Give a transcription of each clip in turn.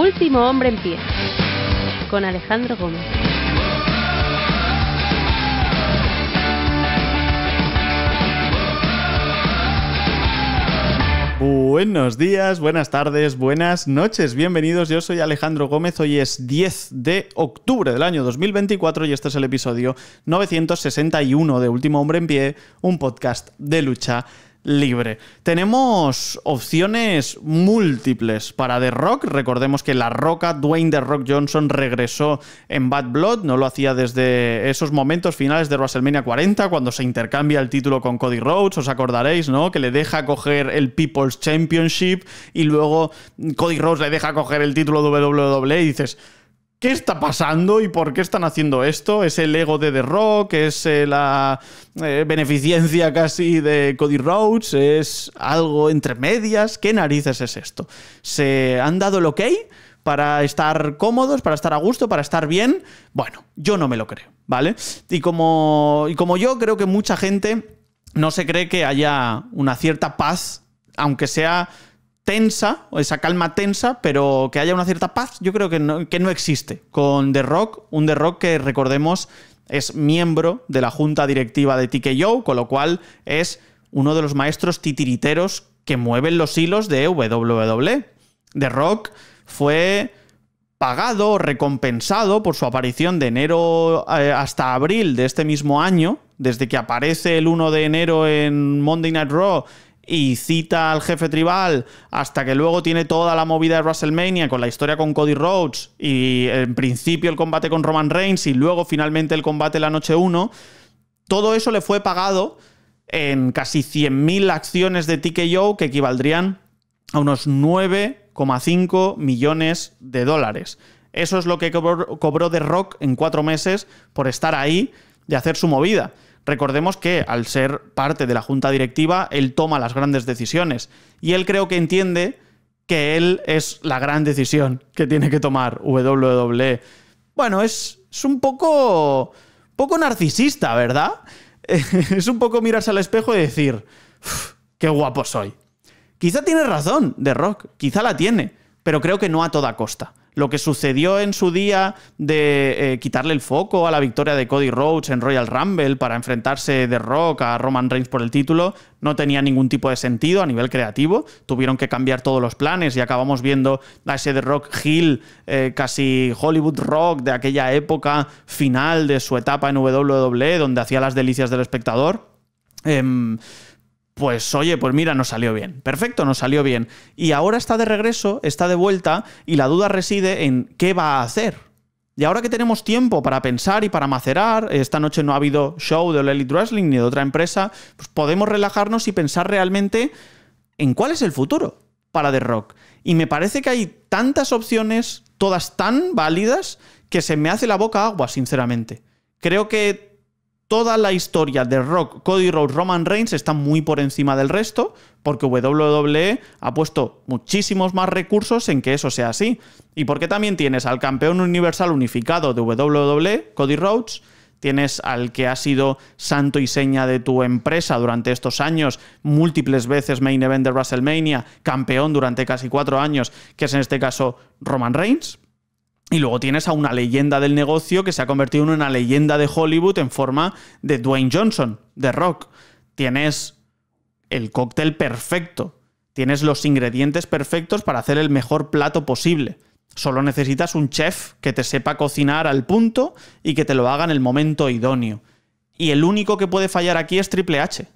Último hombre en pie, con Alejandro Gómez. Buenos días, buenas tardes, buenas noches, bienvenidos. Yo soy Alejandro Gómez, hoy es 10 de octubre del año 2024 y este es el episodio 961 de Último Hombre en Pie, un podcast de lucha libre. Tenemos opciones múltiples para The Rock. Recordemos que La Roca, Dwayne The Rock Johnson, regresó en Bad Blood. No lo hacía desde esos momentos finales de WrestleMania 40, cuando se intercambia el título con Cody Rhodes. Os acordaréis, ¿no? Que le deja coger el People's Championship y luego Cody Rhodes le deja coger el título WWE e y dices ¿Qué está pasando y por qué están haciendo esto? ¿Es el ego de The Rock? ¿Es eh, la eh, beneficencia casi de Cody Rhodes? ¿Es algo entre medias? ¿Qué narices es esto? ¿Se han dado el ok para estar cómodos, para estar a gusto, para estar bien? Bueno, yo no me lo creo, ¿vale? Y como, y como yo creo que mucha gente no se cree que haya una cierta paz, aunque sea tensa, esa calma tensa, pero que haya una cierta paz, yo creo que no, que no existe. Con The Rock, un The Rock que recordemos es miembro de la junta directiva de TKO, con lo cual es uno de los maestros titiriteros que mueven los hilos de WWE. The Rock fue pagado, recompensado por su aparición de enero eh, hasta abril de este mismo año, desde que aparece el 1 de enero en Monday Night Raw y cita al jefe tribal hasta que luego tiene toda la movida de WrestleMania con la historia con Cody Rhodes y en principio el combate con Roman Reigns y luego finalmente el combate la noche 1, todo eso le fue pagado en casi 100.000 acciones de TKO que equivaldrían a unos 9,5 millones de dólares. Eso es lo que cobró, de The Rock en cuatro meses por estar ahí y hacer su movida. Recordemos que al ser parte de la junta directiva, él toma las grandes decisiones y él creo que entiende que él es la gran decisión que tiene que tomar WWE. Bueno, es, un poco, poco narcisista, ¿verdad? es un poco mirarse al espejo y decir, qué guapo soy. Quizá tiene razón The Rock, quizá la tiene, pero creo que no a toda costa lo que sucedió en su día de eh, quitarle el foco a la victoria de Cody Rhodes en Royal Rumble para enfrentarse de Rock a Roman Reigns por el título no tenía ningún tipo de sentido a nivel creativo. Tuvieron que cambiar todos los planes y acabamos viendo a ese de Rock Hill, eh, casi Hollywood Rock de aquella época final de su etapa en WWE, donde hacía las delicias del espectador. Em, pues oye, pues mira, nos salió bien. Perfecto, nos salió bien. Y ahora está de regreso, está de vuelta y la duda reside en qué va a hacer. Y ahora que tenemos tiempo para pensar y para macerar, esta noche no ha habido show de Elite Wrestling ni de otra empresa, pues podemos relajarnos y pensar realmente en cuál es el futuro para The Rock. Y me parece que hay tantas opciones, todas tan válidas, que se me hace la boca agua, sinceramente. Creo que toda la historia de Rock, Cody Rhodes, Roman Reigns está muy por encima del resto, porque WWE ha puesto muchísimos más recursos en que eso sea así. Y porque también tienes al campeón universal unificado de WWE, Cody Rhodes, tienes al que ha sido santo y seña de tu empresa durante estos años, múltiples veces main event de WrestleMania, campeón durante casi cuatro años, que es en este caso Roman Reigns. Y luego tienes a una leyenda del negocio que se ha convertido en una leyenda de Hollywood en forma de Dwayne Johnson, de rock. Tienes el cóctel perfecto. Tienes los ingredientes perfectos para hacer el mejor plato posible. Solo necesitas un chef que te sepa cocinar al punto y que te lo haga en el momento idóneo. Y el único que puede fallar aquí es Triple H,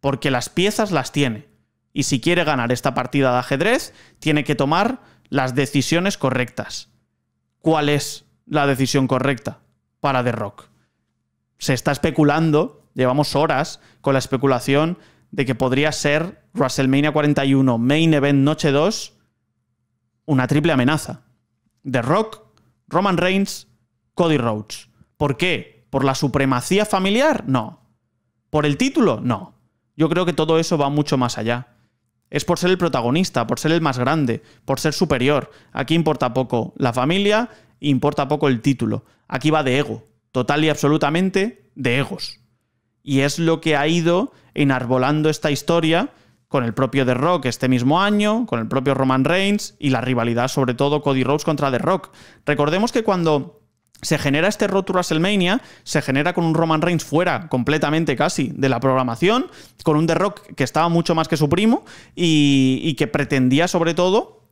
porque las piezas las tiene. Y si quiere ganar esta partida de ajedrez, tiene que tomar las decisiones correctas cuál es la decisión correcta para The Rock. Se está especulando, llevamos horas con la especulación de que podría ser WrestleMania 41, Main Event Noche 2, una triple amenaza. The Rock, Roman Reigns, Cody Rhodes. ¿Por qué? ¿Por la supremacía familiar? No. ¿Por el título? No. Yo creo que todo eso va mucho más allá. Es por ser el protagonista, por ser el más grande, por ser superior. Aquí importa poco la familia, importa poco el título. Aquí va de ego, total y absolutamente de egos. Y es lo que ha ido enarbolando esta historia con el propio The Rock este mismo año, con el propio Roman Reigns y la rivalidad sobre todo Cody Rhodes contra The Rock. Recordemos que cuando se genera este Road to WrestleMania, se genera con un Roman Reigns fuera completamente casi de la programación, con un The Rock que estaba mucho más que su primo y, que pretendía sobre todo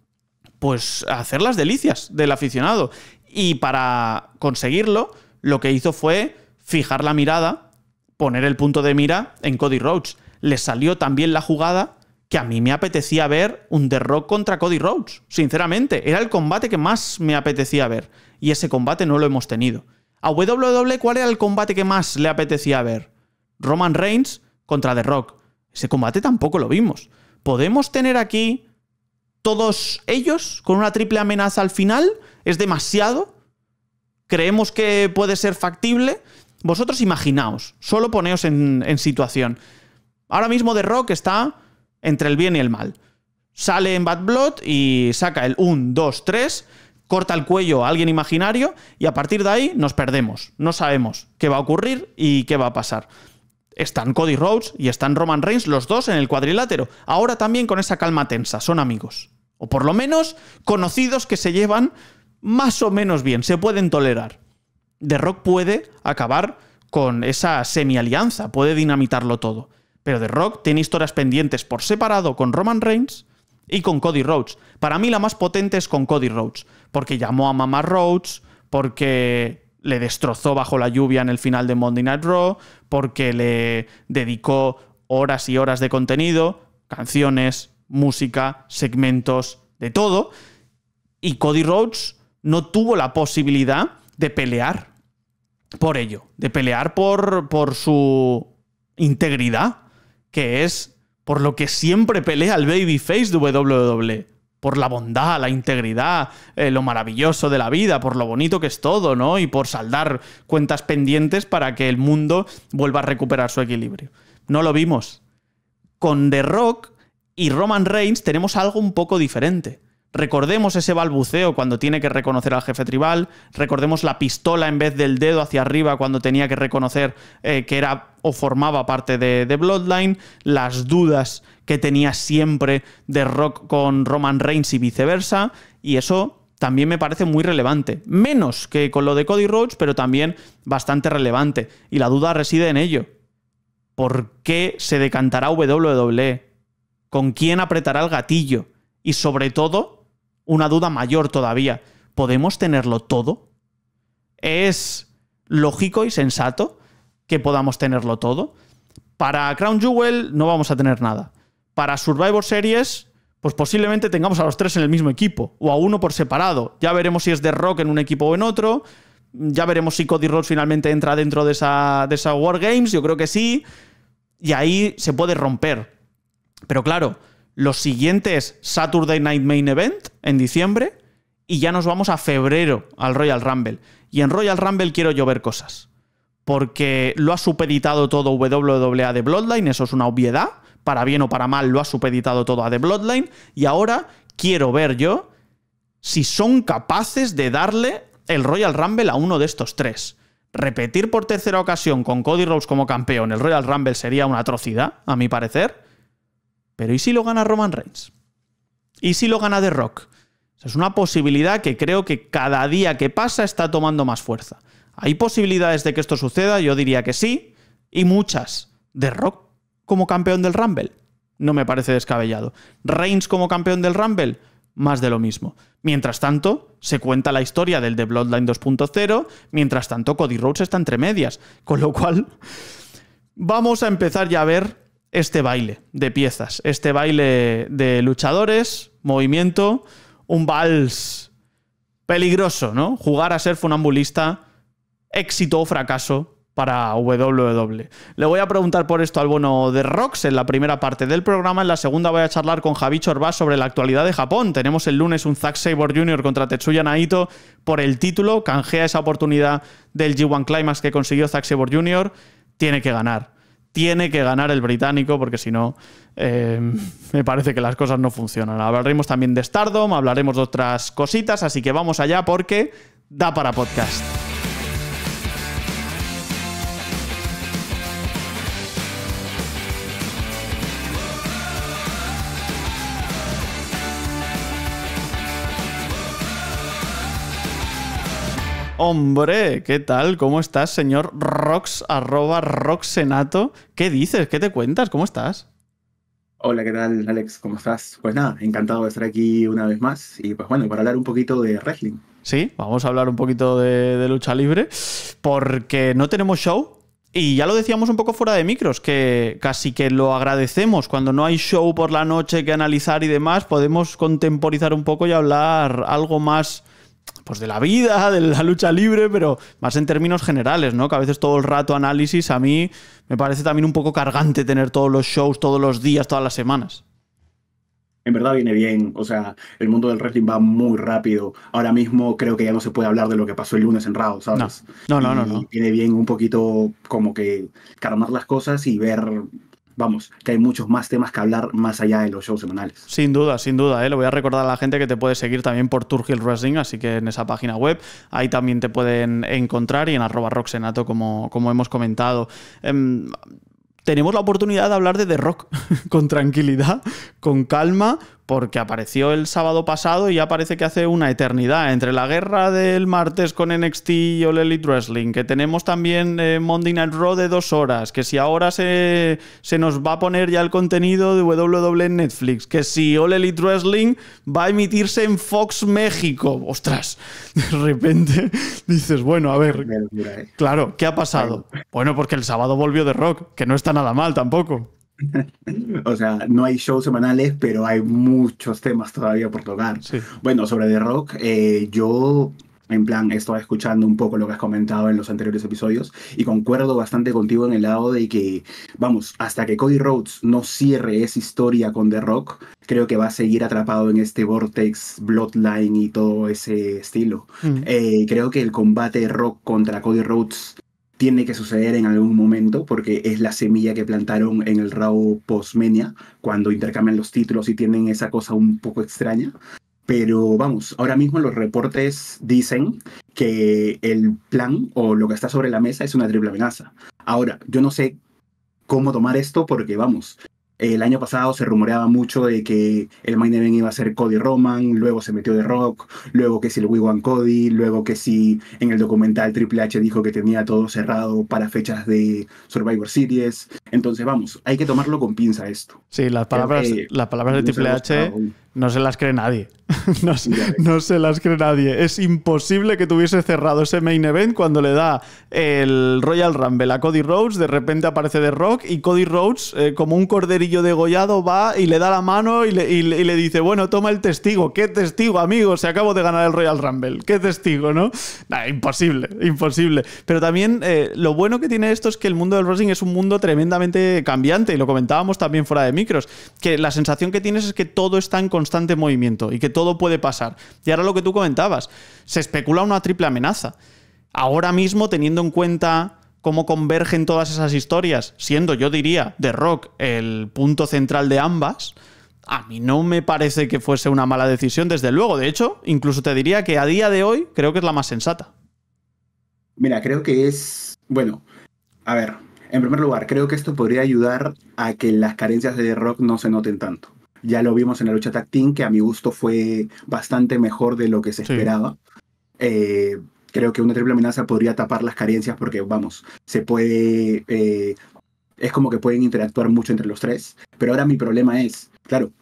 pues hacer las delicias del aficionado. Y para conseguirlo, lo que hizo fue fijar la mirada, poner el punto de mira en Cody Rhodes. Le salió también la jugada que a mí me apetecía ver un The Rock contra Cody Rhodes, sinceramente. Era el combate que más me apetecía ver. Y ese combate no lo hemos tenido. A WWE, ¿cuál era el combate que más le apetecía ver? Roman Reigns contra The Rock. Ese combate tampoco lo vimos. ¿Podemos tener aquí todos ellos con una triple amenaza al final? ¿Es demasiado? ¿Creemos que puede ser factible? Vosotros imaginaos, solo poneos en, en situación. Ahora mismo The Rock está entre el bien y el mal. Sale en Bad Blood y saca el 1, 2, 3, corta el cuello a alguien imaginario y a partir de ahí nos perdemos. No sabemos qué va a ocurrir y qué va a pasar. Están Cody Rhodes y están Roman Reigns los dos en el cuadrilátero, ahora también con esa calma tensa, son amigos. O por lo menos conocidos que se llevan más o menos bien, se pueden tolerar. The Rock puede acabar con esa semi-alianza, puede dinamitarlo todo. Pero de Rock tiene historias pendientes por separado con Roman Reigns y con Cody Rhodes. Para mí la más potente es con Cody Rhodes, porque llamó a Mama Rhodes, porque le destrozó bajo la lluvia en el final de Monday Night Raw, porque le dedicó horas y horas de contenido, canciones, música, segmentos, de todo. Y Cody Rhodes no tuvo la posibilidad de pelear por ello, de pelear por, por su integridad, que es por lo que siempre pelea el babyface de WWE. Por la bondad, la integridad, eh, lo maravilloso de la vida, por lo bonito que es todo, ¿no? Y por saldar cuentas pendientes para que el mundo vuelva a recuperar su equilibrio. No lo vimos. Con The Rock y Roman Reigns tenemos algo un poco diferente. Recordemos ese balbuceo cuando tiene que reconocer al jefe tribal. Recordemos la pistola en vez del dedo hacia arriba cuando tenía que reconocer eh, que era o formaba parte de, Bloodline. Las dudas que tenía siempre de Rock con Roman Reigns y viceversa. Y eso también me parece muy relevante. Menos que con lo de Cody Rhodes, pero también bastante relevante. Y la duda reside en ello. ¿Por qué se decantará WWE? ¿Con quién apretará el gatillo? Y sobre todo, una duda mayor todavía. ¿Podemos tenerlo todo? ¿Es lógico y sensato que podamos tenerlo todo? Para Crown Jewel no vamos a tener nada. Para Survivor Series, pues posiblemente tengamos a los tres en el mismo equipo o a uno por separado. Ya veremos si es de Rock en un equipo o en otro. Ya veremos si Cody Rhodes finalmente entra dentro de esa, de esa Wargames. Yo creo que sí. Y ahí se puede romper. Pero claro, lo siguiente es Saturday Night Main Event en diciembre y ya nos vamos a febrero al Royal Rumble. Y en Royal Rumble quiero llover cosas. Porque lo ha supeditado todo WWE de Bloodline, eso es una obviedad. Para bien o para mal, lo ha supeditado todo a The Bloodline. Y ahora quiero ver yo si son capaces de darle el Royal Rumble a uno de estos tres. Repetir por tercera ocasión con Cody Rhodes como campeón el Royal Rumble sería una atrocidad, a mi parecer. Pero ¿y si lo gana Roman Reigns? ¿Y si lo gana The Rock? Es una posibilidad que creo que cada día que pasa está tomando más fuerza. ¿Hay posibilidades de que esto suceda? Yo diría que sí, y muchas. The Rock como campeón del Rumble, no me parece descabellado. Reigns como campeón del Rumble, más de lo mismo. Mientras tanto, se cuenta la historia del The Bloodline 2.0, mientras tanto Cody Rhodes está entre medias, con lo cual vamos a empezar ya a ver este baile de piezas, este baile de luchadores, movimiento, un vals peligroso, ¿no? Jugar a ser funambulista, éxito o fracaso para WWE. Le voy a preguntar por esto al bono de Rox en la primera parte del programa. En la segunda voy a charlar con Javi Chorba sobre la actualidad de Japón. Tenemos el lunes un Zack Sabre Jr. contra Tetsuya Naito por el título. Canjea esa oportunidad del G1 Climax que consiguió Zack Sabre Jr. Tiene que ganar tiene que ganar el británico, porque si no, eh, me parece que las cosas no funcionan. Hablaremos también de Stardom, hablaremos de otras cositas, así que vamos allá porque da para podcast. Hombre, ¿qué tal? ¿Cómo estás, señor Rox, Roxenato? ¿Qué dices? ¿Qué te cuentas? ¿Cómo estás? Hola, ¿qué tal, Alex? ¿Cómo estás? Pues nada, encantado de estar aquí una vez más y pues bueno, para hablar un poquito de wrestling. Sí, vamos a hablar un poquito de lucha libre porque no tenemos show, y ya lo decíamos un poco fuera de micros, que casi que lo agradecemos. Cuando no hay show por la noche que analizar y demás, podemos contemporizar un poco y hablar algo más pues de la vida, de la lucha libre, pero más en términos generales, ¿no? Que a veces todo el rato análisis a mí me parece también un poco cargante tener todos los shows, todos los días, todas las semanas. En verdad viene bien, o sea, el mundo del wrestling va muy rápido. Ahora mismo creo que ya no se puede hablar de lo que pasó el lunes en Raw, ¿sabes? No, no, no, no, Viene bien un poquito como que calmar las cosas y ver vamos, que hay muchos más temas que hablar más allá de los shows semanales. Sin duda, sin duda. ¿eh? Le voy a recordar a la gente que te puede seguir también por Tour Hill Wrestling, así que en esa página web ahí también te pueden encontrar y en arroba roxenato, como, como hemos comentado. Em, tenemos la oportunidad de hablar de The Rock con tranquilidad, con calma, porque apareció el sábado pasado y ya parece que hace una eternidad. Entre la guerra del martes con NXT y All Elite Wrestling, que tenemos también eh, Monday Night Raw de dos horas, que si ahora se, se, nos va a poner ya el contenido de WWE en Netflix, que si All Elite Wrestling va a emitirse en Fox México. Ostras, de repente dices, bueno, a ver, eh". claro, ¿qué ha pasado? Bueno, porque el sábado volvió de Rock, que no está nada mal tampoco. o sea, no hay shows semanales, pero hay muchos temas todavía por tocar. Bueno, sobre The Rock, eh, yo en plan, estaba escuchando un poco lo que has comentado en los anteriores episodios y concuerdo bastante contigo en el lado de que, vamos, hasta que Cody Rhodes no cierre esa historia con The Rock, creo que va a seguir atrapado en este vortex, bloodline y todo ese estilo. Mm. Eh, creo que el combate Rock contra Cody Rhodes tiene que suceder en algún momento porque es la semilla que plantaron en el Raw Postmenia cuando intercambian los títulos y tienen esa cosa un poco extraña. Pero vamos, ahora mismo los reportes dicen que el plan o lo que está sobre la mesa es una triple amenaza. Ahora, yo no sé cómo tomar esto porque vamos, el año pasado se rumoreaba mucho de que el main event iba a ser Cody Roman, luego se metió de Rock, luego que si el We One Cody, luego que si en el documental Triple H dijo que tenía todo cerrado para fechas de Survivor Series. Entonces, vamos, hay que tomarlo con pinza esto. Sí, las palabras, las palabras de Triple H no se las cree nadie. no, se las cree nadie. Es imposible que tuviese cerrado ese main event cuando le da el Royal Rumble a Cody Rhodes. De repente aparece The Rock y Cody Rhodes, eh, como un corderillo degollado, va y le da la mano y le, dice: Bueno, toma el testigo. ¿Qué testigo, amigo? Se acabo de ganar el Royal Rumble. ¿Qué testigo, no? imposible, imposible. Pero también eh, lo bueno que tiene esto es que el mundo del wrestling es un mundo tremendamente cambiante y lo comentábamos también fuera de micros. Que la sensación que tienes es que todo está en constante movimiento y que todo puede pasar. Y ahora lo que tú comentabas, se especula una triple amenaza. Ahora mismo, teniendo en cuenta cómo convergen todas esas historias, siendo, yo diría, de Rock el punto central de ambas, a mí no me parece que fuese una mala decisión, desde luego. De hecho, incluso te diría que a día de hoy creo que es la más sensata. Mira, creo que es. Bueno, a ver, en primer lugar, creo que esto podría ayudar a que las carencias de Rock no se noten tanto. Ya lo vimos en la lucha tag team, que a mi gusto fue bastante mejor de lo que se esperaba. Eh, creo que una triple amenaza podría tapar las carencias porque, vamos, se puede... Eh, es como que pueden interactuar mucho entre los tres. Pero ahora mi problema es, claro,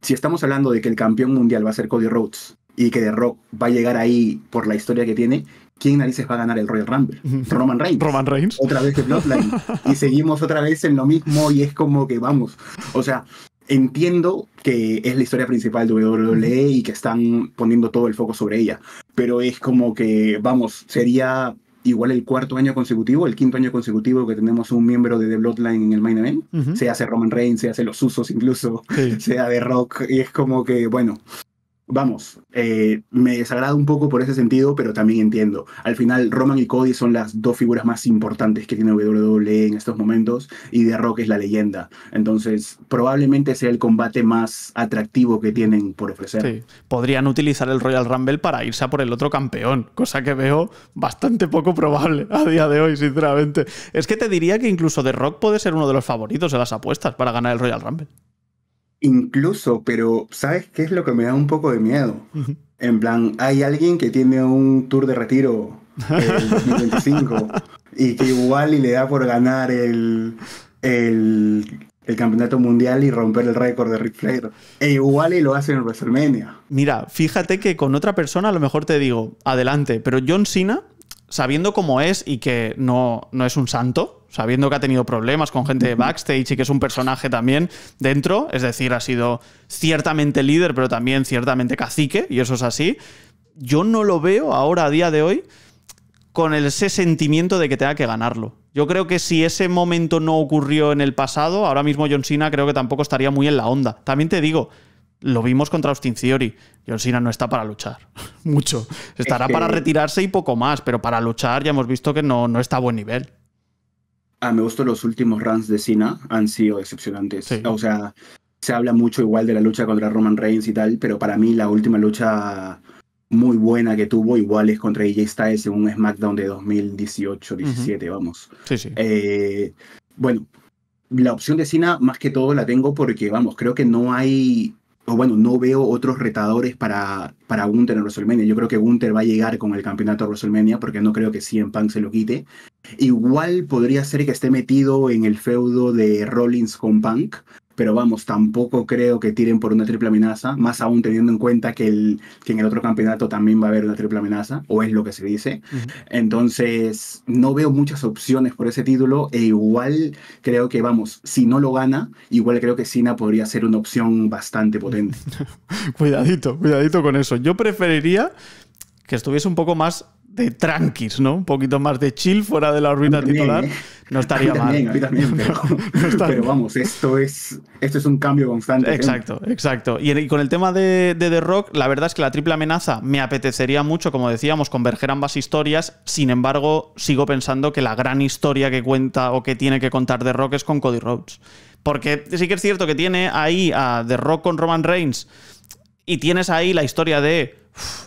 si estamos hablando de que el campeón mundial va a ser Cody Rhodes y que The Rock va a llegar ahí por la historia que tiene, ¿quién narices va a ganar el Royal Rumble? Roman Reigns. Roman Reigns. Otra vez de Bloodline. y seguimos otra vez en lo mismo y es como que vamos. O sea, Entiendo que es la historia principal de WWE y que están poniendo todo el foco sobre ella, pero es como que, vamos, sería igual el cuarto año consecutivo, el quinto año consecutivo que tenemos un miembro de The Bloodline en el main event, Sea se Roman Reigns, sea los usos incluso, sea de Rock, y es como que, bueno, vamos, eh, me desagrada un poco por ese sentido, pero también entiendo. Al final, Roman y Cody son las dos figuras más importantes que tiene WWE en estos momentos y The Rock es la leyenda. Entonces, probablemente sea el combate más atractivo que tienen por ofrecer. Sí. Podrían utilizar el Royal Rumble para irse a por el otro campeón, cosa que veo bastante poco probable a día de hoy, sinceramente. Es que te diría que incluso The Rock puede ser uno de los favoritos de las apuestas para ganar el Royal Rumble. Incluso, pero ¿sabes qué es lo que me da un poco de miedo? En plan, hay alguien que tiene un tour de retiro el 2025 y que igual le da por ganar el, campeonato mundial y romper el récord de Ric Flair. E igual y lo hace en WrestleMania. Mira, fíjate que con otra persona a lo mejor te digo, adelante, pero John Cena sabiendo cómo es y que no, no es un santo, sabiendo que ha tenido problemas con gente de backstage y que es un personaje también dentro, es decir, ha sido ciertamente líder, pero también ciertamente cacique, y eso es así, yo no lo veo ahora a día de hoy con ese sentimiento de que tenga que ganarlo. Yo creo que si ese momento no ocurrió en el pasado, ahora mismo John Cena creo que tampoco estaría muy en la onda. También te digo, lo vimos contra Austin Theory. John Cena no está para luchar. Mucho. Estará para retirarse y poco más, pero para luchar ya hemos visto que no, no está a buen nivel. A me gustó los últimos runs de Cena. Han sido decepcionantes. O sea, se habla mucho igual de la lucha contra Roman Reigns y tal, pero para mí la última lucha muy buena que tuvo igual es contra AJ Styles en un SmackDown de 2018-17, vamos. Sí, sí. Eh, bueno, la opción de Cena más que todo la tengo porque, vamos, creo que no hay o bueno, no veo otros retadores para, para Gunther en WrestleMania. Yo creo que Gunther va a llegar con el campeonato de WrestleMania porque no creo que CM Punk se lo quite. Igual podría ser que esté metido en el feudo de Rollins con Punk, pero vamos, tampoco creo que tiren por una triple amenaza, más aún teniendo en cuenta que, el, en el otro campeonato también va a haber una triple amenaza, o es lo que se dice. Entonces, no veo muchas opciones por ese título, e igual creo que, vamos, si no lo gana, igual creo que Sina podría ser una opción bastante potente. cuidadito, cuidadito con eso. Yo preferiría que estuviese un poco más de tranquis, ¿no? Un poquito más de chill fuera de la órbita titular. No estaría también, mal. también, pero, vamos, esto es, esto es un cambio constante. ¿eh? Exacto, exacto. Y, con el tema de, de The Rock, la verdad es que la triple amenaza me apetecería mucho, como decíamos, converger ambas historias. Sin embargo, sigo pensando que la gran historia que cuenta o que tiene que contar The Rock es con Cody Rhodes. Porque sí que es cierto que tiene ahí a The Rock con Roman Reigns y tienes ahí la historia de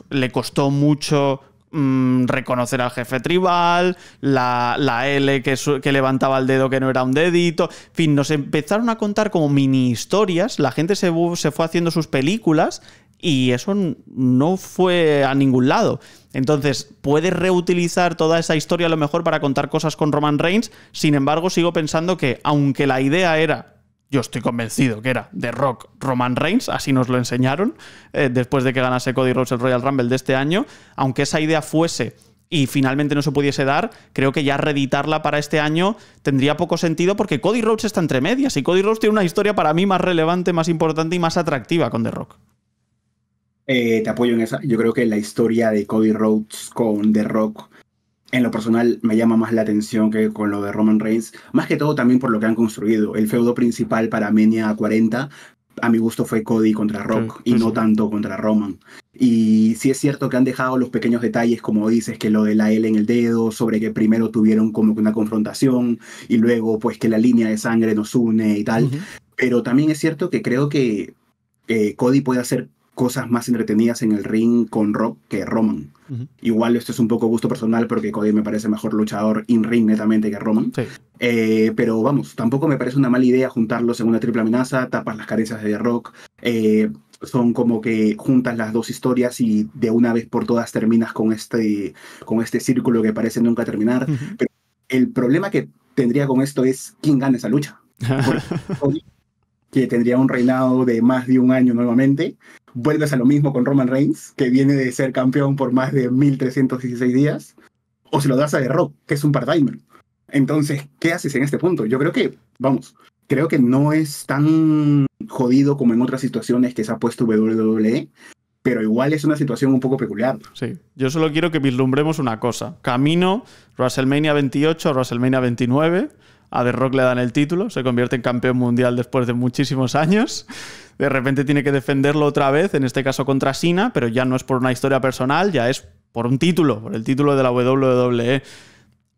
le costó mucho Mm, reconocer al jefe tribal, la, L que, levantaba el dedo que no era un dedito. En fin, nos empezaron a contar como mini historias, la gente se, se fue haciendo sus películas y eso no fue a ningún lado. Entonces, puedes reutilizar toda esa historia a lo mejor para contar cosas con Roman Reigns. Sin embargo, sigo pensando que, aunque la idea era yo estoy convencido que era The Rock Roman Reigns, así nos lo enseñaron, eh, después de que ganase Cody Rhodes el Royal Rumble de este año, aunque esa idea fuese y finalmente no se pudiese dar, creo que ya reeditarla para este año tendría poco sentido porque Cody Rhodes está entre medias y Cody Rhodes tiene una historia para mí más relevante, más importante y más atractiva con The Rock. Eh, te apoyo en esa. Yo creo que la historia de Cody Rhodes con The Rock en lo personal me llama más la atención que con lo de Roman Reigns, más que todo también por lo que han construido. El feudo principal para Mania 40, a mi gusto, fue Cody contra Rock y no tanto contra Roman. Y sí es cierto que han dejado los pequeños detalles, como dices, que lo de la L en el dedo, sobre que primero tuvieron como una confrontación y luego pues que la línea de sangre nos une y tal. Pero también es cierto que creo que eh, Cody puede hacer cosas más entretenidas en el ring con Rock que Roman. Igual esto es un poco gusto personal porque Cody me parece mejor luchador in-ring netamente que Roman. Eh, pero vamos, tampoco me parece una mala idea juntarlos en una triple amenaza, tapas las carencias de Rock. Eh, son como que juntas las dos historias y de una vez por todas terminas con este, con este círculo que parece nunca terminar. Pero el problema que tendría con esto es quién gana esa lucha. que tendría un reinado de más de un año nuevamente. Vuelves a lo mismo con Roman Reigns, que viene de ser campeón por más de 1316 días. O se lo das a The Rock, que es un part-timer. Entonces, ¿qué haces en este punto? Yo creo que, vamos, creo que no es tan jodido como en otras situaciones que se ha puesto WWE, pero igual es una situación un poco peculiar. Sí, yo solo quiero que vislumbremos una cosa. Camino, WrestleMania 28, WrestleMania 29 a The Rock le dan el título, se convierte en campeón mundial después de muchísimos años. De repente tiene que defenderlo otra vez, en este caso contra Sina, pero ya no es por una historia personal, ya es por un título, por el título de la WWE.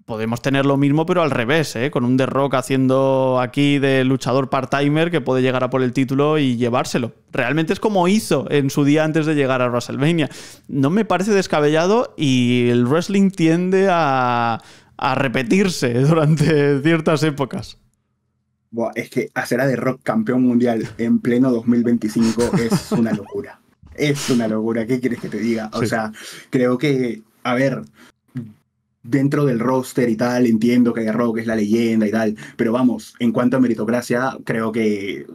Podemos tener lo mismo, pero al revés, ¿eh? con un The Rock haciendo aquí de luchador part-timer que puede llegar a por el título y llevárselo. Realmente es como hizo en su día antes de llegar a WrestleMania. No me parece descabellado y el wrestling tiende a a repetirse durante ciertas épocas. Buah, es que hacer a The Rock campeón mundial en pleno 2025 es una locura. es una locura, ¿qué quieres que te diga? O sea, creo que, a ver, dentro del roster y tal, entiendo que The Rock es la leyenda y tal, pero vamos, en cuanto a meritocracia, creo que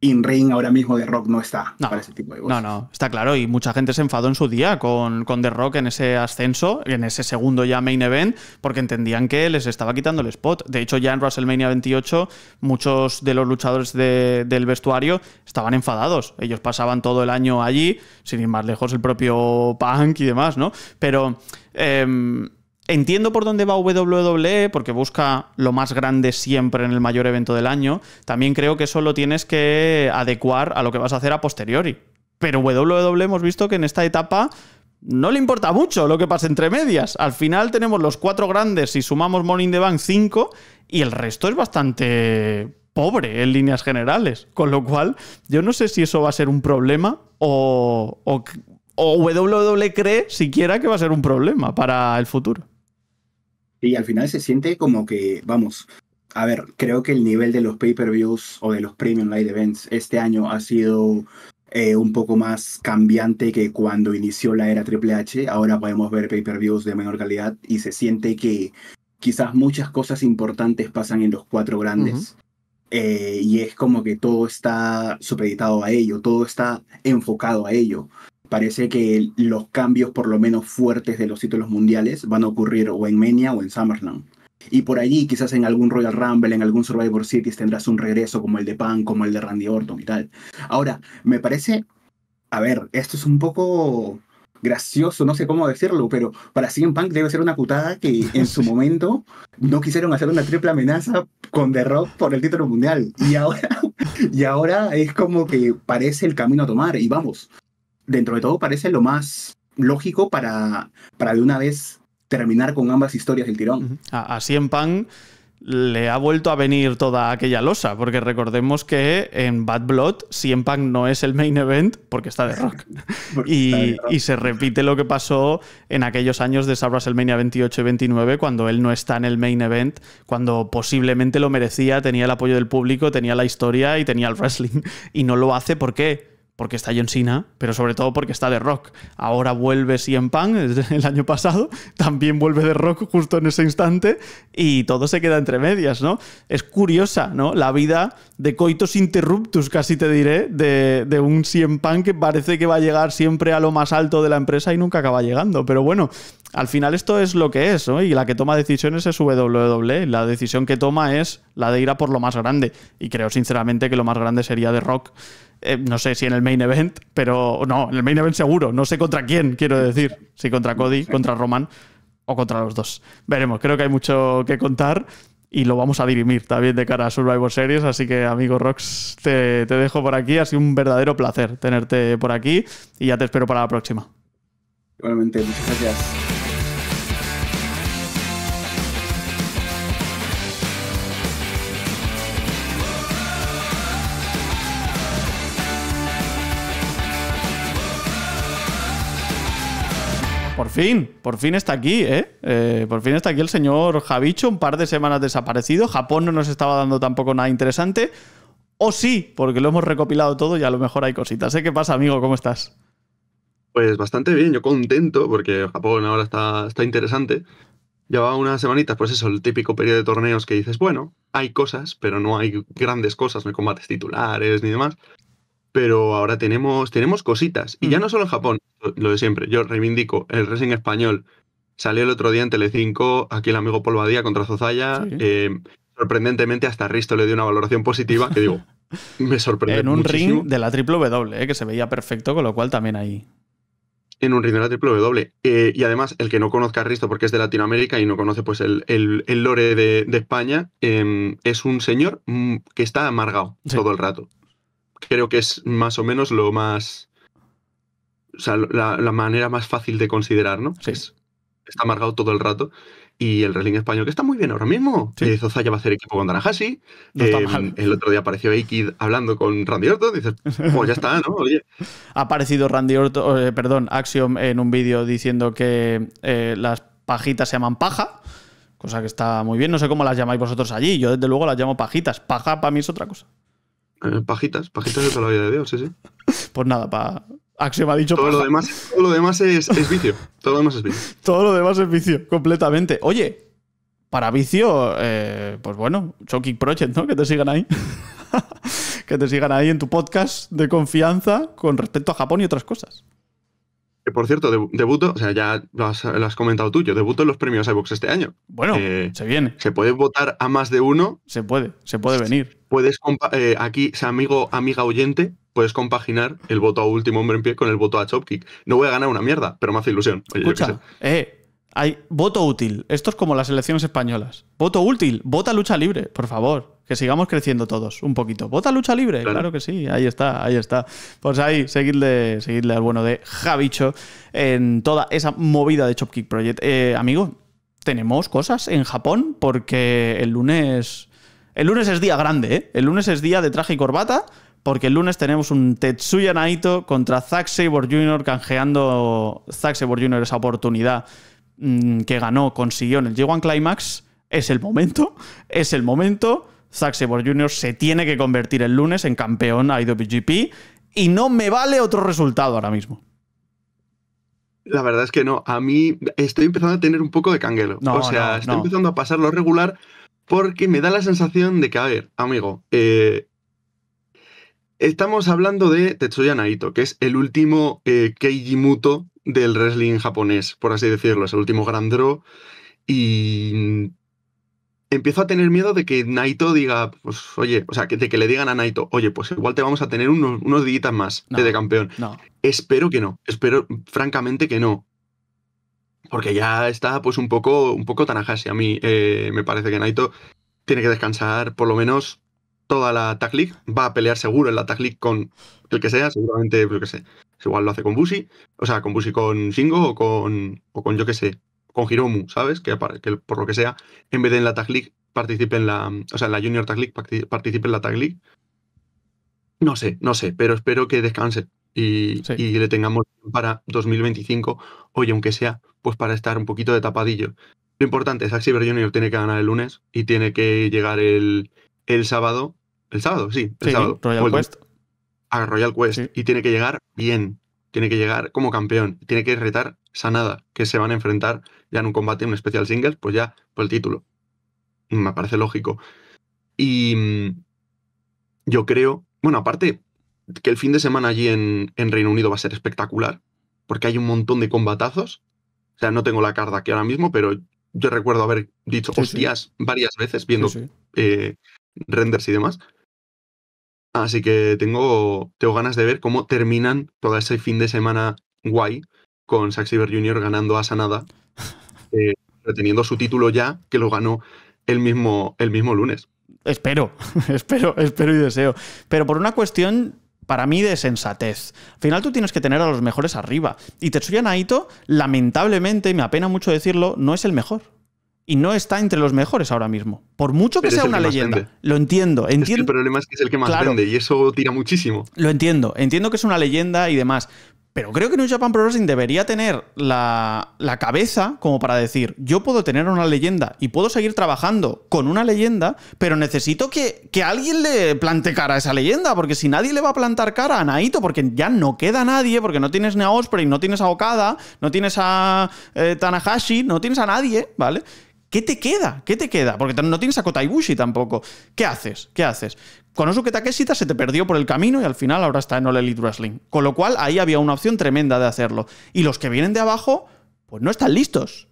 in-ring ahora mismo de Rock no está no, tipo No, no, está claro. Y mucha gente se enfadó en su día con, con The Rock en ese ascenso, en ese segundo ya main event, porque entendían que les estaba quitando el spot. De hecho, ya en WrestleMania 28, muchos de los luchadores del vestuario estaban enfadados. Ellos pasaban todo el año allí, sin ir más lejos, el propio Punk y demás, ¿no? Pero. Em, Entiendo por dónde va WWE porque busca lo más grande siempre en el mayor evento del año. También creo que eso lo tienes que adecuar a lo que vas a hacer a posteriori. Pero WWE hemos visto que en esta etapa no le importa mucho lo que pase entre medias. Al final tenemos los cuatro grandes y sumamos Morning the Bank 5 y el resto es bastante pobre en líneas generales. Con lo cual, yo no sé si eso va a ser un problema o, o WWE cree siquiera que va a ser un problema para el futuro. Y al final se siente como que, vamos, a ver, creo que el nivel de los pay-per-views o de los premium live events este año ha sido eh, un poco más cambiante que cuando inició la era Triple H. Ahora podemos ver pay-per-views de menor calidad y se siente que quizás muchas cosas importantes pasan en los cuatro grandes. Eh, y es como que todo está supeditado a ello, todo está enfocado a ello parece que los cambios por lo menos fuertes de los títulos mundiales van a ocurrir o en Menia o en SummerSlam. Y por allí, quizás en algún Royal Rumble, en algún Survivor Series, tendrás un regreso como el de Punk, como el de Randy Orton y tal. Ahora, me parece, a ver, esto es un poco gracioso, no sé cómo decirlo, pero para CM Punk debe ser una putada que en su momento no quisieron hacer una triple amenaza con The Rock por el título mundial. Y ahora, y ahora es como que parece el camino a tomar. Y vamos, dentro de todo parece lo más lógico para, para de una vez terminar con ambas historias del tirón. A, a le ha vuelto a venir toda aquella losa, porque recordemos que en Bad Blood Cien no es el main event porque está de rock. y, se repite lo que pasó en aquellos años de Sabras WrestleMania 28 y 29, cuando él no está en el main event, cuando posiblemente lo merecía, tenía el apoyo del público, tenía la historia y tenía el wrestling. Y no lo hace, porque porque está John Cena, pero sobre todo porque está de Rock. Ahora vuelve CM Punk el año pasado, también vuelve de Rock justo en ese instante y todo se queda entre medias, ¿no? Es curiosa, ¿no? La vida de coitos interruptus, casi te diré, de, un CM Punk que parece que va a llegar siempre a lo más alto de la empresa y nunca acaba llegando. Pero bueno, al final esto es lo que es, ¿no? Y la que toma decisiones es WWE. La decisión que toma es la de ir a por lo más grande. Y creo sinceramente que lo más grande sería de Rock. Eh, no sé si en el main event, pero no, en el main event seguro. No sé contra quién, quiero decir. Si contra Cody, contra Roman o contra los dos. Veremos, creo que hay mucho que contar y lo vamos a dirimir también de cara a Survivor Series. Así que, amigo Rox, te, te dejo por aquí. Ha sido un verdadero placer tenerte por aquí y ya te espero para la próxima. Igualmente, muchas gracias. fin, por fin está aquí, ¿eh? ¿eh? Por fin está aquí el señor Javicho, un par de semanas desaparecido. Japón no nos estaba dando tampoco nada interesante. O sí, porque lo hemos recopilado todo y a lo mejor hay cositas. ¿eh? ¿Qué pasa, amigo? ¿Cómo estás? Pues bastante bien, yo contento, porque Japón ahora está, está interesante. Llevaba unas semanitas, pues eso, el típico periodo de torneos que dices, bueno, hay cosas, pero no hay grandes cosas, no hay combates titulares ni demás pero ahora tenemos, tenemos cositas. Y ya no solo en Japón, lo de siempre. Yo reivindico el Racing español. Salió el otro día en Telecinco, aquí el amigo Polvadía contra Zozaya. Eh, sorprendentemente, hasta Risto le dio una valoración positiva, que digo, me sorprendió. en un ring de la triple W, eh, que se veía perfecto, con lo cual también ahí. En un ring de la triple W. Eh, y además, el que no conozca a Risto porque es de Latinoamérica y no conoce pues el, el, lore de, España, em, es un señor mm, que está amargado todo el rato creo que es más o menos lo más. O sea, la, manera más fácil de considerar, ¿no? Sí. está amargado todo el rato. Y el wrestling español, que está muy bien ahora mismo. Sí. Eh, va a hacer equipo con Danahasi. Em, el otro día apareció Aikid hablando con Randy Orton. Dices, pues ya está, ¿no? Oye. Ha aparecido Randy Orton, eh, Axiom en un vídeo diciendo que eh, las pajitas se llaman paja. Cosa que está muy bien. No sé cómo las llamáis vosotros allí. Yo, desde luego, las llamo pajitas. Paja para mí es otra cosa. Eh, pajitas, pajitas de toda la vida de Dios, sí, sí. Pues nada, pa... Axiom ha dicho. Todo lo demás, lo demás es, vicio. Todo lo demás es vicio. todo lo demás es vicio, completamente. Oye, para vicio, eh, pues bueno, Shocking Project, ¿no? Que te sigan ahí. que te sigan ahí en tu podcast de confianza con respecto a Japón y otras cosas. Que por cierto, debuto, o sea, ya lo has, comentado tú, yo debuto en los premios Xbox este año. Bueno, eh, se viene. Se puede votar a más de uno. Se puede, se puede venir puedes eh, aquí, amigo, amiga oyente, puedes compaginar el voto a último hombre en pie con el voto a Chopkick. No voy a ganar una mierda, pero me hace ilusión. Escucha, eh, hay voto útil. Esto es como las elecciones españolas. Voto útil, vota lucha libre, por favor. Que sigamos creciendo todos un poquito. Vota lucha libre, claro, que sí, ahí está, ahí está. Pues ahí, seguidle, seguidle al bueno de Javicho en toda esa movida de Chopkick Project. Eh, amigo, tenemos cosas en Japón porque el lunes el lunes es día grande, ¿eh? El lunes es día de traje y corbata, porque el lunes tenemos un Tetsuya Naito contra Zack Sabre Jr. canjeando Zack Sabre Jr. esa oportunidad mm, que ganó, consiguió en el G1 Climax. Es el momento, es el momento. Zack Sabre Jr. se tiene que convertir el lunes en campeón IWGP y no me vale otro resultado ahora mismo. La verdad es que no. A mí estoy empezando a tener un poco de canguelo. No, o sea, estoy empezando a pasar lo regular porque me da la sensación de que, a ver, amigo, eh, estamos hablando de Tetsuya Naito, que es el último eh, Keiji Muto del wrestling japonés, por así decirlo, es el último Grand draw, y empiezo a tener miedo de que Naito diga, pues oye, o sea, que, de que le digan a Naito, oye, pues igual te vamos a tener unos, unos días más eh, de campeón. Espero que no, espero francamente que no porque ya está pues un poco, un poco A mí eh, me parece que Naito tiene que descansar por lo menos toda la Tag League. Va a pelear seguro en la Tag League con el que sea, seguramente, pues, yo qué sé. Igual lo hace con Busi o sea, con Busi con Shingo o con, o con yo qué sé, con Hiromu, ¿sabes? Que, por lo que sea, en vez de en la Tag League, participe en la, o sea, la Junior Tag League, participe en la Tag League. No sé, no sé, pero espero que descanse y, y le tengamos para 2025, oye, aunque sea pues para estar un poquito de tapadillo. Lo importante es que Xavier Junior tiene que ganar el lunes y tiene que llegar el, sábado. El sábado, sí, el sí, a Royal Quest. A Royal Quest. Y tiene que llegar bien. Tiene que llegar como campeón. Tiene que retar Sanada, que se van a enfrentar ya en un combate, en un especial singles, pues ya por el título. Me parece lógico. Y mm, yo creo, bueno, aparte que el fin de semana allí en, en Reino Unido va a ser espectacular, porque hay un montón de combatazos o sea, no tengo la carta aquí ahora mismo, pero yo recuerdo haber dicho hostias varias veces viendo eh, renders y demás. Así que tengo, tengo ganas de ver cómo terminan todo ese fin de semana guay con Zack Junior Jr. ganando a Sanada, eh, reteniendo su título ya, que lo ganó el mismo, el mismo lunes. Espero, espero, espero y deseo. Pero por una cuestión para mí, de sensatez. Al final tú tienes que tener a los mejores arriba. Y Tetsuya Naito, lamentablemente, me apena mucho decirlo, no es el mejor. Y no está entre los mejores ahora mismo. Por mucho que sea una leyenda. Lo entiendo. entiendo. el problema es que es el que más vende y eso tira muchísimo. Lo entiendo. Entiendo que es una leyenda y demás. Pero creo que New Japan Pro Wrestling debería tener la, cabeza como para decir, yo puedo tener una leyenda y puedo seguir trabajando con una leyenda, pero necesito que, alguien le plante cara a esa leyenda, porque si nadie le va a plantar cara a Naito, porque ya no queda nadie, porque no tienes ni a Osprey, no tienes a Okada, no tienes a eh, Tanahashi, no tienes a nadie, ¿vale? ¿Qué te queda? ¿Qué te queda? Porque no tienes a Kota tampoco. ¿Qué haces? ¿Qué haces? Konosuke Takeshita se te perdió por el camino y al final ahora está en All Elite Wrestling. Con lo cual ahí había una opción tremenda de hacerlo. Y los que vienen de abajo, pues no están listos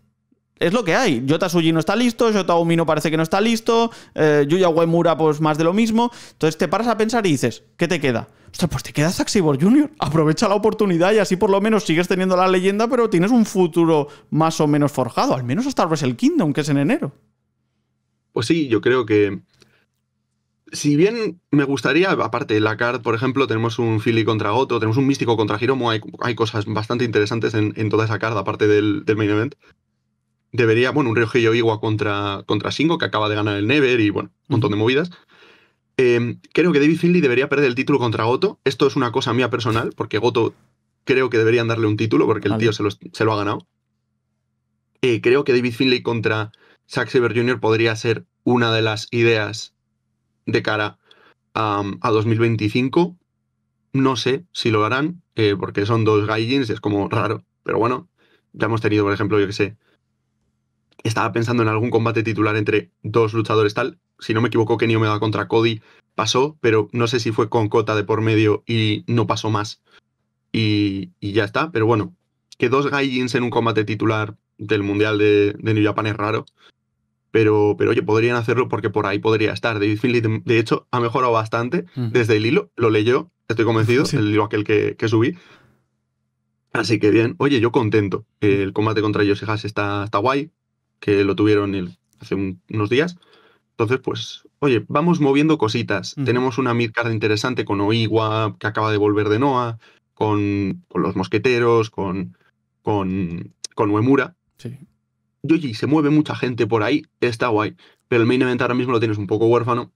es lo que hay. Yota Suji no está listo, Yota Umino parece que no está listo, eh, Yuya Uemura pues más de lo mismo. Entonces te paras a pensar y dices, ¿qué te queda? Ostras, pues te queda Saxibor Jr. Aprovecha la oportunidad y así por lo menos sigues teniendo la leyenda, pero tienes un futuro más o menos forjado, al menos hasta el Kingdom, que es en enero. Pues sí, yo creo que... Si bien me gustaría, aparte de la card, por ejemplo, tenemos un Philly contra Goto, tenemos un Místico contra Hiromo, hay, cosas bastante interesantes en, toda esa card, aparte del main event debería, bueno, un riojillo Oiwa contra, contra Singo, que acaba de ganar el Never y bueno, un montón de movidas. Eh, creo que David Finley debería perder el título contra Goto. Esto es una cosa mía personal, porque Goto creo que deberían darle un título, porque el tío se lo, ha ganado. Eh, creo que David Finley contra Zack Saber Jr. podría ser una de las ideas de cara a 2025. No sé si lo harán, eh, porque son dos gaijins, es como raro, pero bueno, ya hemos tenido, por ejemplo, yo que sé, estaba pensando en algún combate titular entre dos luchadores tal. Si no me equivoco, me Omega contra Cody pasó, pero no sé si fue con Cota de por medio y no pasó más. Y, ya está, pero bueno, que dos Gaijins en un combate titular del Mundial de, de New Japan es raro. Pero, pero, oye, podrían hacerlo porque por ahí podría estar. David Finley, de, hecho, ha mejorado bastante mm. desde el hilo, lo leyó, estoy convencido, el hilo aquel que, subí. Así que bien, oye, yo contento. El combate contra y está, está guay, que lo tuvieron hace unos días. Entonces, pues, oye, vamos moviendo cositas. Mm. Tenemos una midcard interesante con Oiwa, que acaba de volver de Noah, con, con los mosqueteros, con, con, con Uemura. Sí. Y se mueve mucha gente por ahí, está guay. Pero el main event ahora mismo lo tienes un poco huérfano.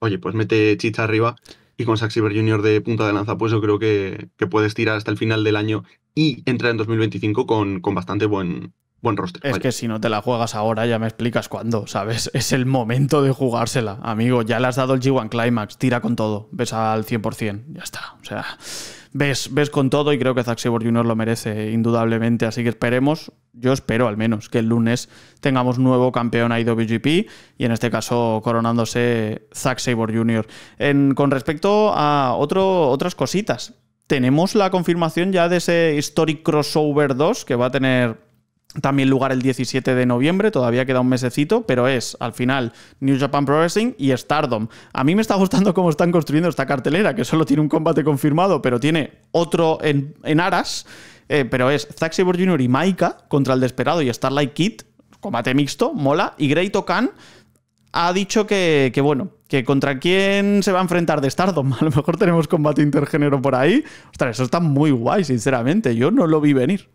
Oye, pues mete chicha arriba y con Saxiver Jr. de punta de lanza, pues yo creo que, puedes tirar hasta el final del año y entrar en 2025 con, con bastante buen, buen Es que si no te la juegas ahora, ya me explicas cuándo, ¿sabes? Es el momento de jugársela, amigo. Ya le has dado el G1 Climax, tira con todo, ves al 100%, ya está. O sea, ves, ves con todo y creo que Zack Sabre Jr. lo merece, indudablemente. Así que esperemos, yo espero al menos, que el lunes tengamos nuevo campeón IWGP y en este caso coronándose Zack Sabre Jr. En, con respecto a otro, otras cositas. Tenemos la confirmación ya de ese Historic Crossover 2 que va a tener también lugar el 17 de noviembre, todavía queda un mesecito, pero es al final New Japan Wrestling y Stardom. A mí me está gustando cómo están construyendo esta cartelera, que solo tiene un combate confirmado, pero tiene otro en, aras. Eh, pero es Zack Sabre Jr. y Maika contra el Desperado y Starlight Kid, combate mixto, mola. Y Grey Tokan ha dicho que, que, bueno, que contra quién se va a enfrentar de Stardom. A lo mejor tenemos combate intergénero por ahí. Ostras, eso está muy guay, sinceramente. Yo no lo vi venir.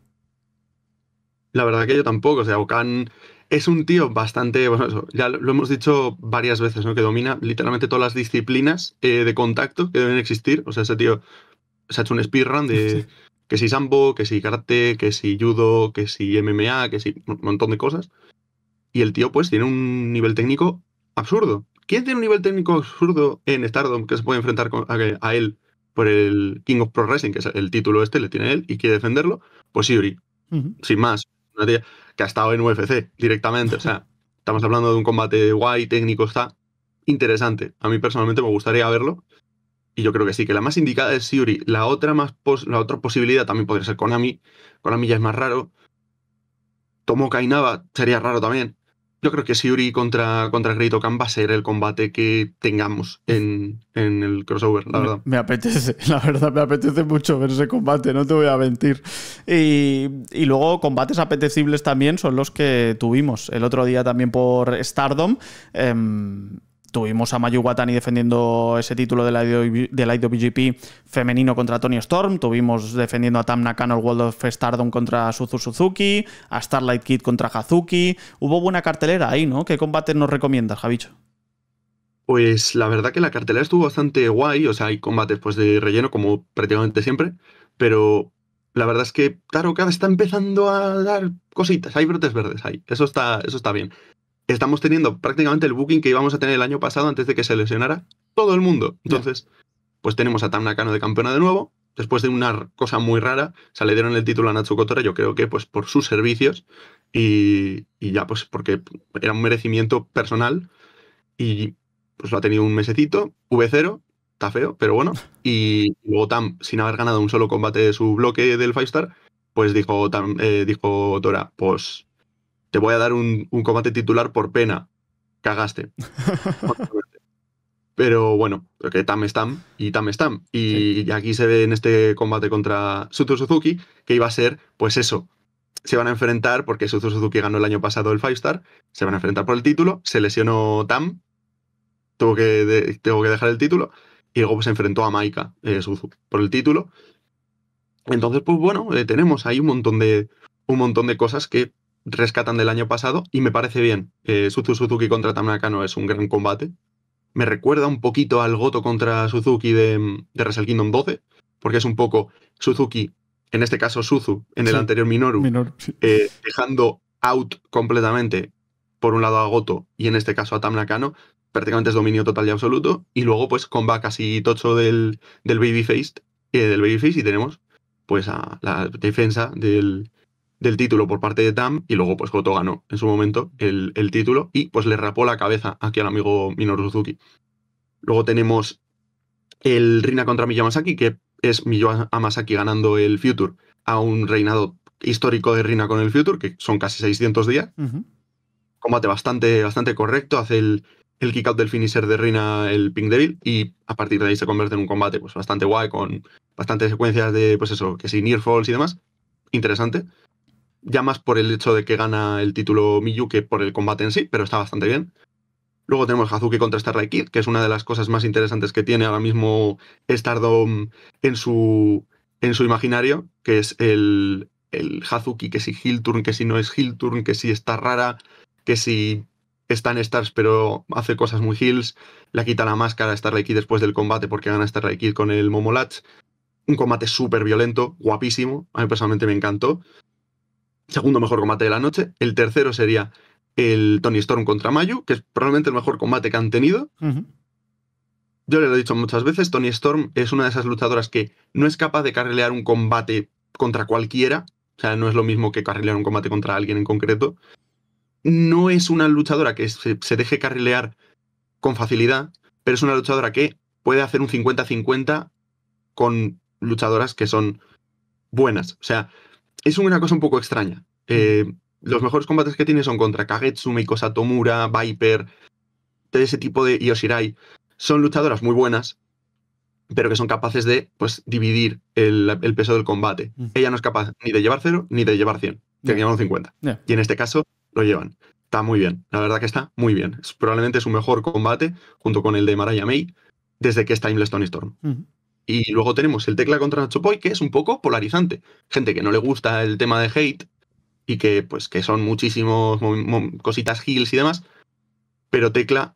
La verdad que yo tampoco. O sea, Okan es un tío bastante, bueno, eso, ya lo hemos dicho varias veces, ¿no? Que domina literalmente todas las disciplinas eh, de contacto que deben existir. O sea, ese tío se ha hecho un speedrun de que si sambo, que si karate, que si judo, que si MMA, que si un montón de cosas. Y el tío, pues, tiene un nivel técnico absurdo. ¿Quién tiene un nivel técnico absurdo en Stardom que se puede enfrentar a, él por el King of Pro Wrestling, que es el título este, le tiene él y quiere defenderlo? Pues Yuri. Sin más que ha estado en UFC directamente. O sea, estamos hablando de un combate guay, técnico, está interesante. A mí personalmente me gustaría verlo. Y yo creo que sí, que la más indicada es Siuri. La otra, más la otra posibilidad también podría ser Konami. Konami ya es más raro. Tomo Kainaba sería raro también. Yo creo que Siuri contra, contra Great va a ser el combate que tengamos en, el crossover, la verdad. Me apetece, la verdad, me apetece mucho ver ese combate, no te voy a mentir. Y, y, luego combates apetecibles también son los que tuvimos el otro día también por Stardom. Em, Tuvimos a Mayu Watani defendiendo ese título del, IWGP femenino contra Tony Storm. Tuvimos defendiendo a Tam Nakano el World of Stardom contra Suzu Suzuki. A Starlight Kid contra Hazuki. Hubo buena cartelera ahí, ¿no? ¿Qué combate nos recomiendas, Javicho? Pues la verdad que la cartelera estuvo bastante guay. O sea, hay combates pues, de relleno, como prácticamente siempre. Pero la verdad es que Taro Kada está empezando a dar cositas. Hay brotes verdes ahí. Eso está, eso está bien estamos teniendo prácticamente el booking que íbamos a tener el año pasado antes de que se lesionara todo el mundo. Entonces, pues tenemos a Tam Nakano de campeona de nuevo. Después de una cosa muy rara, se le dieron el título a Nacho Kotora, yo creo que pues por sus servicios y, ya pues porque era un merecimiento personal y pues lo ha tenido un mesecito, V0, está feo, pero bueno. Y luego Tam, sin haber ganado un solo combate de su bloque del Five Star, pues dijo, Tam, eh, dijo Dora, pues te voy a dar un, combate titular por pena. Cagaste. Pero bueno, que Tam Tam y Tam es Y, y, aquí se ve en este combate contra Suzu Suzuki que iba a ser, pues eso. Se van a enfrentar, porque Suzu Suzuki ganó el año pasado el Five Star, se van a enfrentar por el título, se lesionó Tam, tuvo que, que dejar el título, y luego pues, se enfrentó a Maika eh, Suzuki por el título. Entonces, pues bueno, eh, tenemos ahí un montón de, un montón de cosas que rescatan del año pasado y me parece bien. Eh, Suzuki contra Tamnakano es un gran combate. Me recuerda un poquito al Goto contra Suzuki de, de Wrestle Kingdom 12, porque es un poco Suzuki, en este caso Suzu, en el anterior Minoru, eh, dejando out completamente por un lado a Goto y en este caso a Tamnakano prácticamente es dominio total y absoluto. Y luego, pues, con casi tocho del, del Babyface, eh, del Babyface, y tenemos pues a la defensa del, del título por parte de Tam y luego pues Goto ganó en su momento el, título y pues le rapó la cabeza aquí al amigo Minoru Suzuki. Luego tenemos el Rina contra Miyamasaki, que es Miyamasaki ganando el Future a un reinado histórico de Rina con el Future, que son casi 600 días. Combate bastante, bastante correcto, hace el, el kick out del finisher de Rina, el Pink Devil, y a partir de ahí se convierte en un combate pues, bastante guay, con bastantes secuencias de, pues eso, que si Near Falls y demás. Interesante ya más por el hecho de que gana el título Miyu que por el combate en sí, pero está bastante bien. Luego tenemos Hazuki contra Starlight Kid, que es una de las cosas más interesantes que tiene ahora mismo Stardom en su, en su imaginario, que es el, Hazuki, que si Hilturn, que si no es Hilturn, que si está rara, que si está en Stars pero hace cosas muy heals, le quita la máscara a Starlight Kid después del combate porque gana Starlight Kid con el Momolatch. Un combate súper violento, guapísimo, a mí personalmente me encantó segundo mejor combate de la noche. El tercero sería el Tony Storm contra Mayu, que es probablemente el mejor combate que han tenido. Yo le lo he dicho muchas veces, Tony Storm es una de esas luchadoras que no es capaz de carrilear un combate contra cualquiera. O sea, no es lo mismo que carrilear un combate contra alguien en concreto. No es una luchadora que se, se deje carrilear con facilidad, pero es una luchadora que puede hacer un 50-50 con luchadoras que son buenas. O sea, es una cosa un poco extraña. Mm. Eh, los mejores combates que tiene son contra Kagetsu, Kosatomura, Tomura, Viper, de ese tipo de Yoshirai. Son luchadoras muy buenas, pero que son capaces de pues, dividir el, peso del combate. Mm. Ella no es capaz ni de llevar cero ni de llevar 100, que 50. Y en este caso lo llevan. Está muy bien, la verdad que está muy bien. Probablemente Es probablemente su mejor combate, junto con el de Mariah May, desde que está Timeless Tony Storm. Y luego tenemos el tecla contra Nacho Poy que es un poco polarizante. Gente que no le gusta el tema de hate y que, pues, que son muchísimos cositas heels y demás. Pero Tecla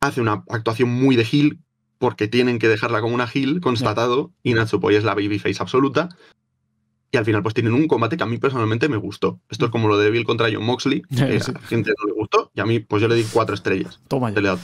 hace una actuación muy de heel, porque tienen que dejarla como una heel, constatado, y Nacho Poy es la babyface absoluta. Y al final, pues tienen un combate que a mí personalmente me gustó. Esto es como lo de Bill contra John Moxley, que a gente no le gustó, y a mí, pues yo le di cuatro estrellas. Toma ya. Le he dado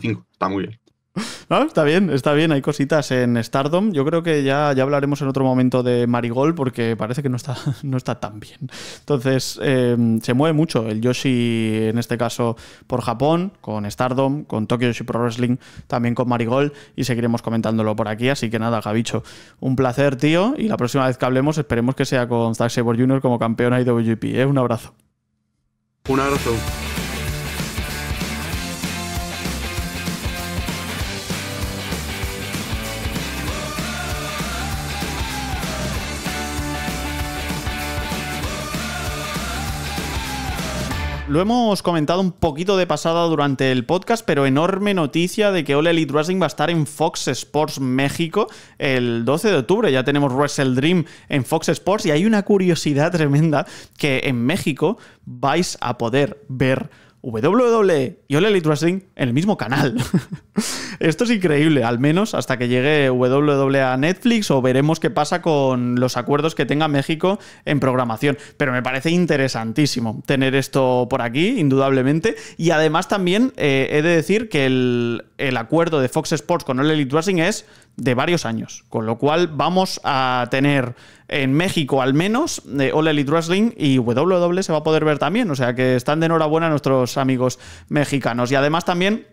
cinco, Está muy bien. No, ah, está bien, está bien. Hay cositas en Stardom. Yo creo que ya, ya hablaremos en otro momento de Marigold porque parece que no está, no está tan bien. Entonces, eh, se mueve mucho el Yoshi, en este caso, por Japón, con Stardom, con Tokyo Yoshi Pro Wrestling, también con Marigold y seguiremos comentándolo por aquí. Así que nada, Gabicho, un placer, tío. Y la próxima vez que hablemos, esperemos que sea con Zack Sabre Jr. como campeón IWGP. ¿eh? Un abrazo. Un abrazo. lo hemos comentado un poquito de pasada durante el podcast, pero enorme noticia de que All Elite Wrestling va a estar en Fox Sports México el 12 de octubre. Ya tenemos Wrestle Dream en Fox Sports y hay una curiosidad tremenda que en México vais a poder ver WWE y All Elite Wrestling en el mismo canal. Esto es increíble, al menos hasta que llegue WWE a Netflix o veremos qué pasa con los acuerdos que tenga México en programación. Pero me parece interesantísimo tener esto por aquí, indudablemente. Y además también eh, he de decir que el, el acuerdo de Fox Sports con All Elite Wrestling es de varios años. Con lo cual vamos a tener en México al menos de eh, All Elite Wrestling y WWE se va a poder ver también. O sea que están de enhorabuena nuestros amigos mexicanos. Y además también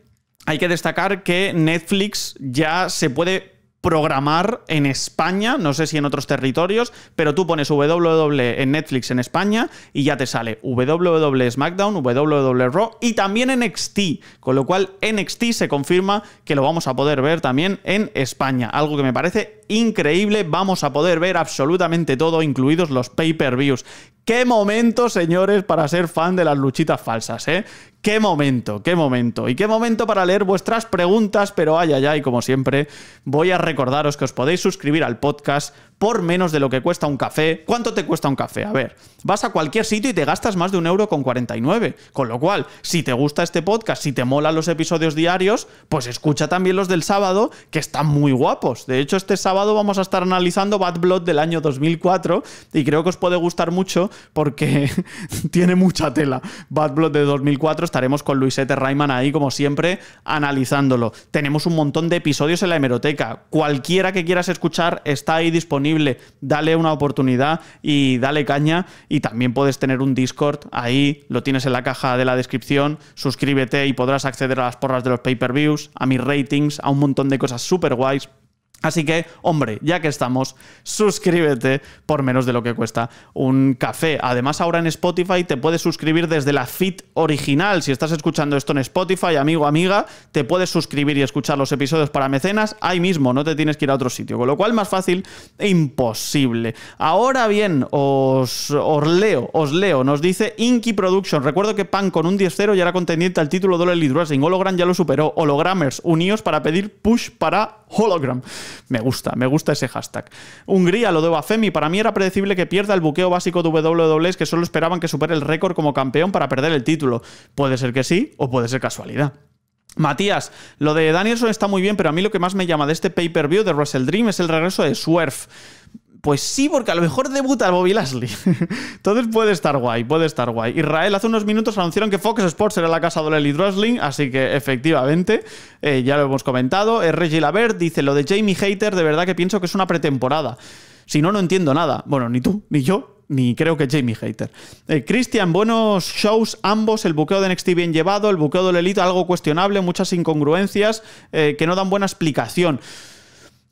hay que destacar que Netflix ya se puede programar en España, no sé si en otros territorios, pero tú pones WWE en Netflix en España y ya te sale WWE SmackDown, WWE Raw y también NXT, con lo cual NXT se confirma que lo vamos a poder ver también en España, algo que me parece increíble, vamos a poder ver absolutamente todo, incluidos los pay-per-views. Qué momento, señores, para ser fan de las luchitas falsas, ¿eh? Qué momento, qué momento. Y qué momento para leer vuestras preguntas, pero ay, ay, ay, como siempre, voy a recordaros que os podéis suscribir al podcast por menos de lo que cuesta un café. ¿Cuánto te cuesta un café? A ver, vas a cualquier sitio y te gastas más de un euro con 49. Con lo cual, si te gusta este podcast, si te mola los episodios diarios, pues escucha también los del sábado, que están muy guapos. De hecho, este sábado vamos a estar analizando Bad Blood del año 2004 y creo que os puede gustar mucho porque tiene mucha tela. Bad Blood de 2004 estaremos con Luisete Rayman ahí, como siempre, analizándolo. Tenemos un montón de episodios en la hemeroteca. Cualquiera que quieras escuchar está ahí disponible dale una oportunidad y dale caña. Y también puedes tener un Discord ahí, lo tienes en la caja de la descripción. Suscríbete y podrás acceder a las porras de los pay-per-views, a mis ratings, a un montón de cosas súper guays Así que, hombre, ya que estamos, suscríbete por menos de lo que cuesta un café. Además, ahora en Spotify te puedes suscribir desde la feed original. Si estás escuchando esto en Spotify, amigo, amiga, te puedes suscribir y escuchar los episodios para mecenas ahí mismo, no te tienes que ir a otro sitio. Con lo cual, más fácil e imposible. Ahora bien, os, leo, os leo. Nos dice Inky Production. Recuerdo que Pan con un 10-0 ya era contendiente al título Dolly en Hologram ya lo superó. Hologrammers, unidos para pedir push para Hologram. Me gusta, me gusta ese hashtag. Hungría, lo debo a Femi. para mí era predecible que pierda el buqueo básico de WWE, que solo esperaban que supere el récord como campeón para perder el título. Puede ser que sí o puede ser casualidad. Matías, lo de Danielson está muy bien, pero a mí lo que más me llama de este pay-per-view de Russell Dream es el regreso de Swerve. Pues sí, porque a lo mejor debuta Bobby Lashley. Entonces puede estar guay, puede estar guay. Israel hace unos minutos anunciaron que Fox Sports era la casa de Lely Wrestling, así que efectivamente, eh, ya lo hemos comentado. Eh, Reggie Labert dice lo de Jamie Hater, de verdad que pienso que es una pretemporada. Si no, no entiendo nada. Bueno, ni tú, ni yo, ni creo que Jamie Hater. Eh, Christian, buenos shows ambos, el buqueo de NXT bien llevado, el buqueo de Elite algo cuestionable, muchas incongruencias que no dan buena explicación.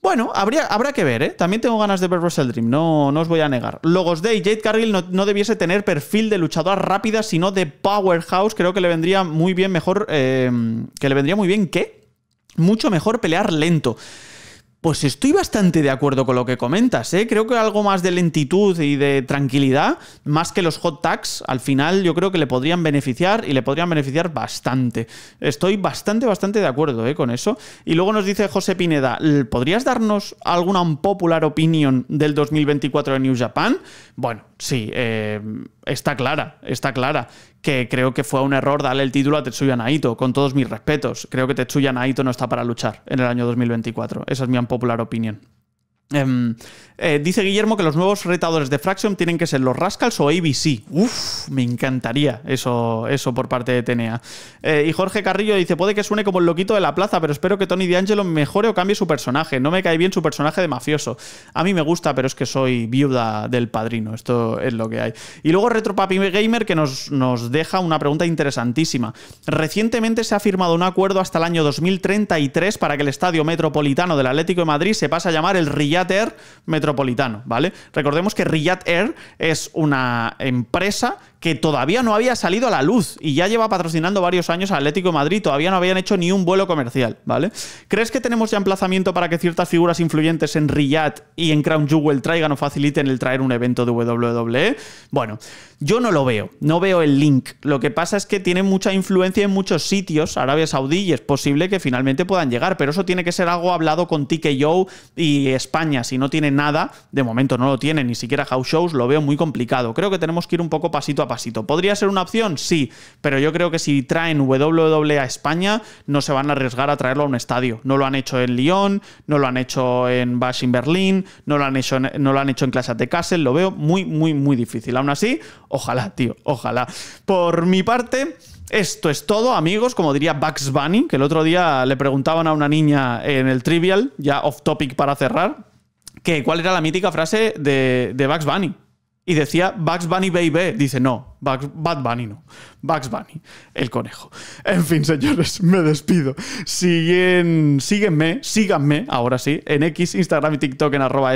Bueno, habría, habrá que ver, ¿eh? También tengo ganas de ver Russell Dream, no, no os voy a negar. Logos Day, Jade Cargill no, no, debiese tener perfil de luchadora rápida, sino de powerhouse. Creo que le vendría muy bien mejor. Eh, que le vendría muy bien qué? Mucho mejor pelear lento. Pues estoy bastante de acuerdo con lo que comentas, ¿eh? Creo que algo más de lentitud y de tranquilidad, más que los hot tags, al final yo creo que le podrían beneficiar y le podrían beneficiar bastante. Estoy bastante, bastante de acuerdo ¿eh? con eso. Y luego nos dice José Pineda, ¿podrías darnos alguna popular opinión del 2024 de New Japan? Bueno, sí, eh está clara, está clara. Que creo que fue un error darle el título a Tetsuya Naito, con todos mis respetos. Creo que Tetsuya Naito no está para luchar en el año 2024. Esa es mi popular opinión. Em, eh, dice Guillermo que los nuevos retadores de Fraction tienen que ser los Rascals o ABC. Uf, me encantaría eso, eso por parte de Tenea. Eh, y Jorge Carrillo dice: Puede que suene como el loquito de la plaza, pero espero que Tony D'Angelo mejore o cambie su personaje. No me cae bien su personaje de mafioso. A mí me gusta, pero es que soy viuda del padrino. Esto es lo que hay. Y luego Retropapi Gamer que nos, deja una pregunta interesantísima. Recientemente se ha firmado un acuerdo hasta el año 2033 para que el estadio metropolitano del Atlético de Madrid se pase a llamar el Real Air Metropolitano, ¿vale? Recordemos que Riyad Air es una empresa que todavía no había salido a la luz y ya lleva patrocinando varios años a Atlético Madrid, todavía no habían hecho ni un vuelo comercial, ¿vale? ¿Crees que tenemos ya emplazamiento para que ciertas figuras influyentes en Riyad y en Crown Jewel traigan o faciliten el traer un evento de WWE? Bueno, yo no lo veo, no veo el link. Lo que pasa es que tiene mucha influencia en muchos sitios, Arabia Saudí, y es posible que finalmente puedan llegar, pero eso tiene que ser algo hablado con TKO y España si no tiene nada, de momento no lo tiene, ni siquiera house shows, lo veo muy complicado. Creo que tenemos que ir un poco pasito a pasito. ¿Podría ser una opción? Sí, pero yo creo que si traen WWE a España, no se van a arriesgar a traerlo a un estadio. No lo han hecho en Lyon, no lo han hecho en Bash in Berlín, no lo han hecho en, no lo han hecho en Clash at the Castle, lo veo muy, muy, muy difícil. Aún así, ojalá, tío, ojalá. Por mi parte... Esto es todo, amigos, como diría Bugs Bunny, que el otro día le preguntaban a una niña en el Trivial, ya off topic para cerrar, que cuál era la mítica frase de, Bugs Bunny. Y decía Bugs Bunny Baby. Dice, no, Bugs, Bad Bunny no. Bugs Bunny, el conejo. En fin, señores, me despido. Siguen, síguenme, síganme, ahora sí, en X, Instagram y TikTok en arroba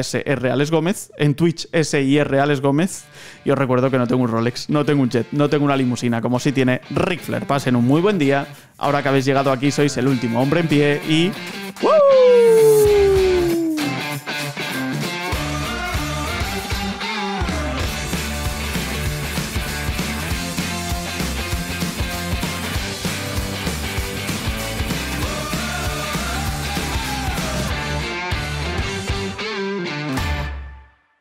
Gómez, en Twitch S Gómez. Y os recuerdo que no tengo un Rolex, no tengo un jet, no tengo una limusina, como si tiene Rick Flair. Pasen un muy buen día. Ahora que habéis llegado aquí, sois el último hombre en pie y...